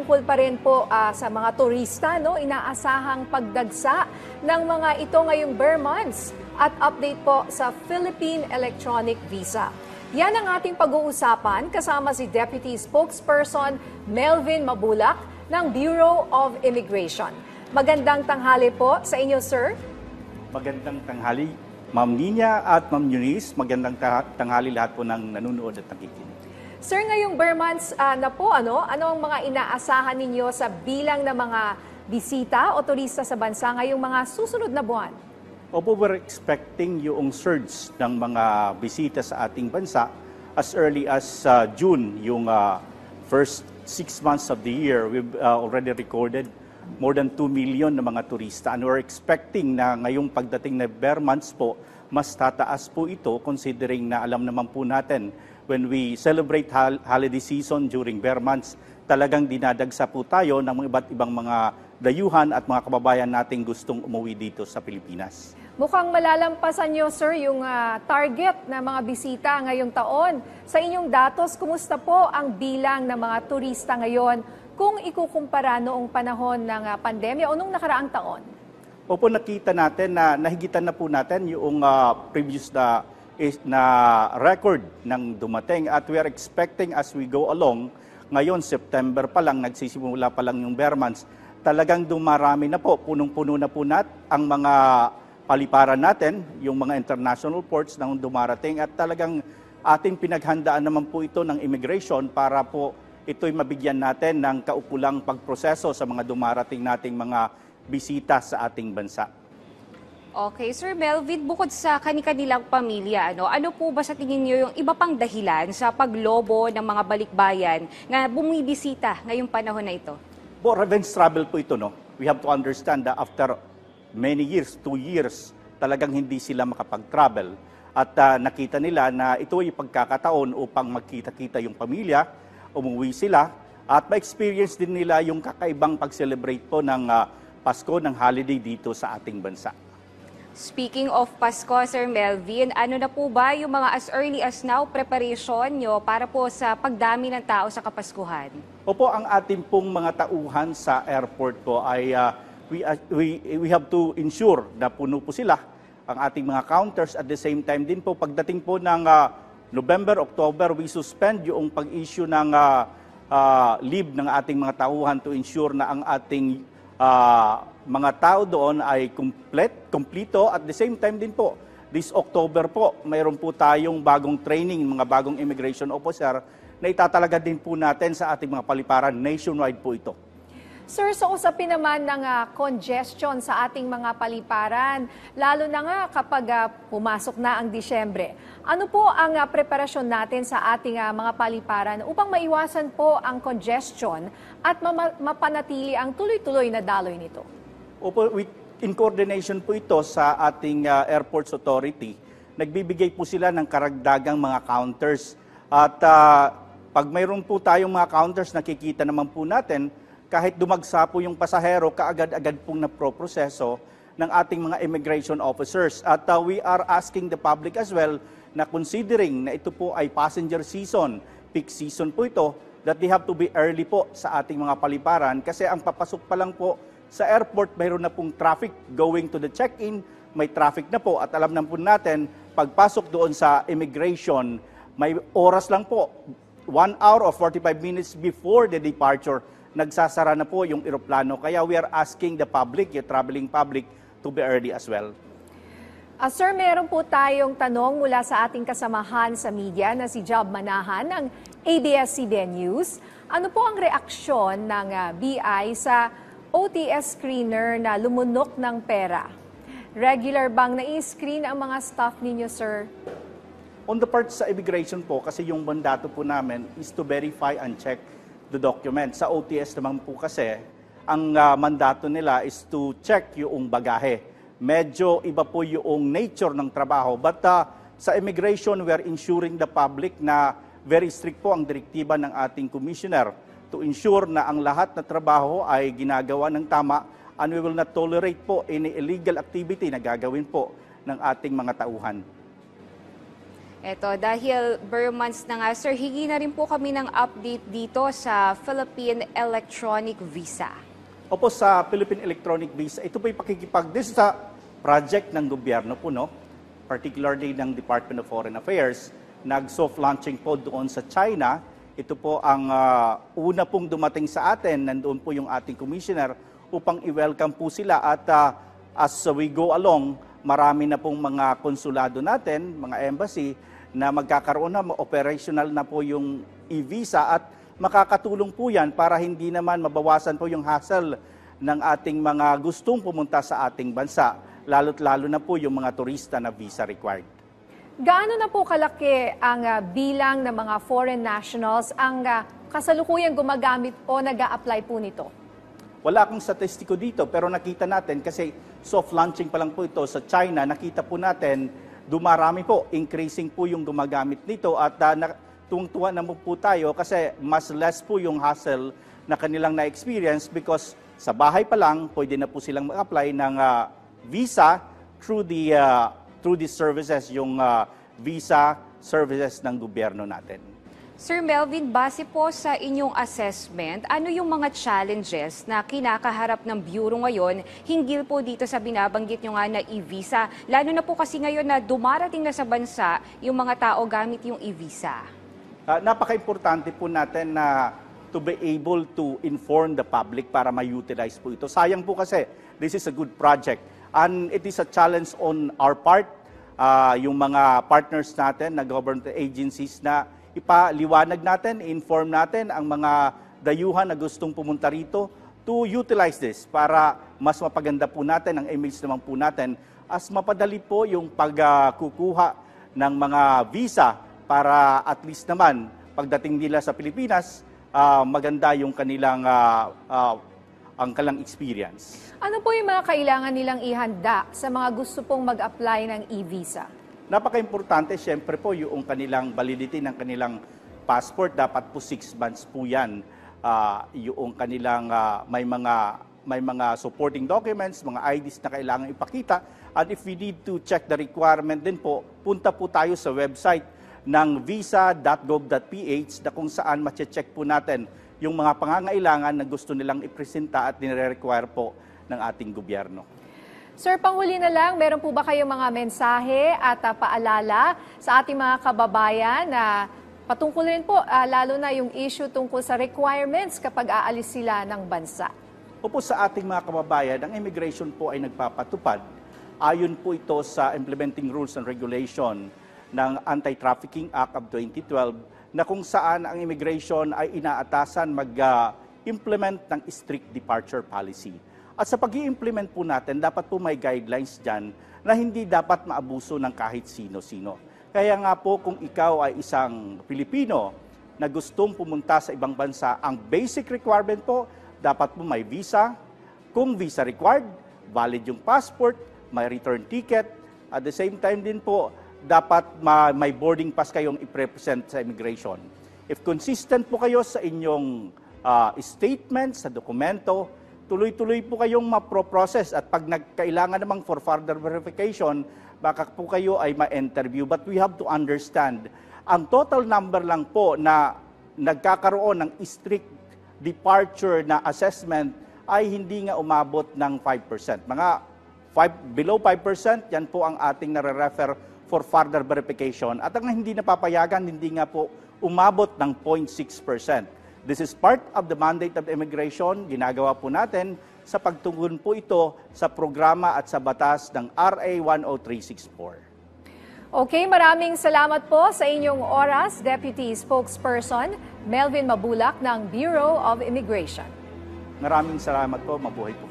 tungkol pa rin po uh, sa mga turista, no? inaasahang pagdagsa ng mga ito ngayong bare months at update po sa Philippine Electronic Visa. Yan ang ating pag-uusapan kasama si Deputy Spokesperson Melvin Mabulak ng Bureau of Immigration. Magandang tanghali po sa inyo, sir. Magandang tanghali, Ma'am Nina at Ma'am Eunice. Magandang tanghali lahat po ng nanonood at nakikinig. Sir, ngayong Bermans uh, ah, na po, ano, ano ang mga inaasahan ninyo sa bilang ng mga bisita o turista sa bansa ngayong mga susunod na buwan? Opo, we're expecting yung surge ng mga bisita sa ating bansa as early as uh, June, yung uh, first six months of the year, we've uh, already recorded more than 2 million na mga turista. And we're expecting na ngayong pagdating na bare months po, mas tataas po ito considering na alam naman po natin when we celebrate holiday season during bear months, talagang dinadagsa po tayo ng mga iba't ibang mga dayuhan at mga kababayan nating gustong umuwi dito sa Pilipinas. Mukhang malalampasan nyo, sir, yung uh, target na mga bisita ngayong taon. Sa inyong datos, kumusta po ang bilang ng mga turista ngayon kung ikukumpara noong panahon ng uh, pandemya o noong nakaraang taon? Opo, nakita natin na nahigitan na po natin yung uh, previous na uh, is na record ng dumating at we are expecting as we go along, ngayon September pa lang, nagsisimula pa lang yung bear months, talagang dumarami na po, punong-puno na po nat ang mga paliparan natin, yung mga international ports na dumarating at talagang ating pinaghandaan naman po ito ng immigration para po ito'y mabigyan natin ng kaukulang pagproseso sa mga dumarating nating mga bisita sa ating bansa. Okay, Sir Melvin, bukod sa kanilang pamilya, ano, ano po ba sa tingin niyo yung iba pang dahilan sa paglobo ng mga balikbayan na bumibisita ngayong panahon na ito? Bo, revenge travel po ito, no? We have to understand that after many years, two years, talagang hindi sila makapag-travel. At uh, nakita nila na ito ay pagkakataon upang magkita-kita yung pamilya, umuwi sila, at ma-experience din nila yung kakaibang pag-celebrate po ng uh, Pasko ng holiday dito sa ating bansa. Speaking of Pasko, Sir Melvin, ano na po ba yung mga as early as now preparation nyo para po sa pagdami ng tao sa Kapaskuhan? Opo, ang ating pong mga tauhan sa airport po ay uh, we, uh, we, we have to ensure na puno po sila ang ating mga counters. At the same time din po, pagdating po ng uh, November, October, we suspend yung pag-issue ng uh, uh, leave ng ating mga tauhan to ensure na ang ating uh, mga tao doon ay complete, kumplito at the same time din po, this October po, mayroon po tayong bagong training, mga bagong immigration officer na itatalaga din po natin sa ating mga paliparan. Nationwide po ito. Sir, sa so usapin naman ng uh, congestion sa ating mga paliparan, lalo na nga kapag uh, pumasok na ang Disyembre. Ano po ang uh, preparasyon natin sa ating uh, mga paliparan upang maiwasan po ang congestion at ma mapanatili ang tuloy-tuloy na daloy nito? Opo, with, in coordination po ito sa ating uh, Airports Authority. Nagbibigay po sila ng karagdagang mga counters. At uh, pag mayroon po tayong mga counters, nakikita naman po natin, kahit dumagsa po yung pasahero, kaagad-agad pong naproproseso ng ating mga immigration officers. At uh, we are asking the public as well na considering na ito po ay passenger season, peak season po ito, that they have to be early po sa ating mga paliparan kasi ang papasok pa lang po sa airport, mayroon na pong traffic going to the check-in, may traffic na po at alam na po natin, pagpasok doon sa immigration, may oras lang po, 1 hour or 45 minutes before the departure, nagsasara na po yung eroplano. Kaya we are asking the public, the traveling public, to be early as well. Uh, sir, meron po tayong tanong mula sa ating kasamahan sa media na si Job Manahan ng ABS-CBN News. Ano po ang reaksyon ng uh, ah, BI sa OTS screener na lumunok ng pera. Regular bang na-screen ang mga staff ninyo, sir? On the part sa immigration po, kasi yung mandato po namin is to verify and check the document. Sa OTS naman po kasi, ang uh, mandato nila is to check yung bagahe. Medyo iba po yung nature ng trabaho. But uh, sa immigration, we are ensuring the public na very strict po ang direktiba ng ating commissioner to ensure na ang lahat na trabaho ay ginagawa ng tama and we will not tolerate po any illegal activity na gagawin po ng ating mga tauhan. Eto, dahil bare months na nga, sir, higi na rin po kami ng update dito sa Philippine Electronic Visa. Opo, sa Philippine Electronic Visa, ito po po'y pakikipag, this sa project ng gobyerno po, no? particularly ng Department of Foreign Affairs, nag-soft launching po doon sa China ito po ang uh, una pong dumating sa atin, nandoon po yung ating commissioner upang i-welcome po sila at uh, as we go along, marami na pong mga konsulado natin, mga embassy, na magkakaroon na, operational na po yung e-visa at makakatulong po yan para hindi naman mabawasan po yung hassle ng ating mga gustong pumunta sa ating bansa, lalo't lalo na po yung mga turista na visa required. Gaano na po kalaki ang uh, bilang ng mga foreign nationals ang uh, kasalukuyang gumagamit o nag apply po nito? Wala akong statistiko dito pero nakita natin kasi soft launching pa lang po ito sa China, nakita po natin dumarami po, increasing po yung gumagamit nito at uh, na, tuwang-tuwa naman po tayo kasi mas less po yung hassle na kanilang na-experience because sa bahay pa lang pwede na po silang mag-apply ng uh, visa through the uh, through these services yung uh, visa services ng gobyerno natin. Sir Melvin, base po sa inyong assessment, ano yung mga challenges na kinakaharap ng Bureau ngayon hinggil po dito sa binabanggit nyo nga na e-visa? Lalo na po kasi ngayon na dumarating na sa bansa yung mga tao gamit yung e-visa. Uh, napaka-importante po natin na to be able to inform the public para ma-utilize po ito. Sayang po kasi, this is a good project And it is a challenge on our part, uh, yung mga partners natin na government agencies na ipaliwanag natin, inform natin ang mga dayuhan na gustong pumunta rito to utilize this para mas mapaganda po natin ang image naman po natin as mapadali po yung pagkukuha ng mga visa para at least naman pagdating nila sa Pilipinas, uh, maganda yung kanilang uh, uh, ang kalang experience. Ano po yung mga kailangan nilang ihanda sa mga gusto pong mag-apply ng e-visa? Napaka-importante siyempre po yung kanilang validity ng kanilang passport. Dapat po 6 months po yan. Uh, yung kanilang uh, may mga may mga supporting documents, mga IDs na kailangan ipakita. At if we need to check the requirement din po, punta po tayo sa website ng visa.gov.ph na kung saan mache-check po natin yung mga pangangailangan na gusto nilang ipresenta at nire-require po ng ating gobyerno. Sir, panghuli na lang, meron po ba kayong mga mensahe at uh, paalala sa ating mga kababayan na patungkol rin po, uh, lalo na yung issue tungkol sa requirements kapag aalis sila ng bansa? Opo sa ating mga kababayan, ang immigration po ay nagpapatupad. Ayon po ito sa Implementing Rules and Regulation ng Anti-Trafficking Act of 2012 na kung saan ang immigration ay inaatasan mag-implement ah, ng strict departure policy. At sa pag implement po natin, dapat po may guidelines dyan na hindi dapat maabuso ng kahit sino-sino. Kaya nga po kung ikaw ay isang Pilipino na gustong pumunta sa ibang bansa, ang basic requirement po, dapat po may visa. Kung visa required, valid yung passport, may return ticket. At the same time din po, dapat ma- may boarding pass kayong i present sa immigration. If consistent po kayo sa inyong uh, statement, sa dokumento, tuloy-tuloy po kayong ma-process at pag nagkailangan namang for further verification, baka po kayo ay ma-interview. But we have to understand, ang total number lang po na nagkakaroon ng strict departure na assessment ay hindi nga umabot ng 5%. Mga 5, below 5%, yan po ang ating nare-refer for further verification. At ang hindi napapayagan, hindi nga po umabot ng 0.6%. This is part of the mandate of immigration. Ginagawa po natin sa pagtugon po ito sa programa at sa batas ng RA 10364. Okay, maraming salamat po sa inyong oras, Deputy Spokesperson Melvin Mabulak ng Bureau of Immigration. Maraming salamat po. Mabuhay po.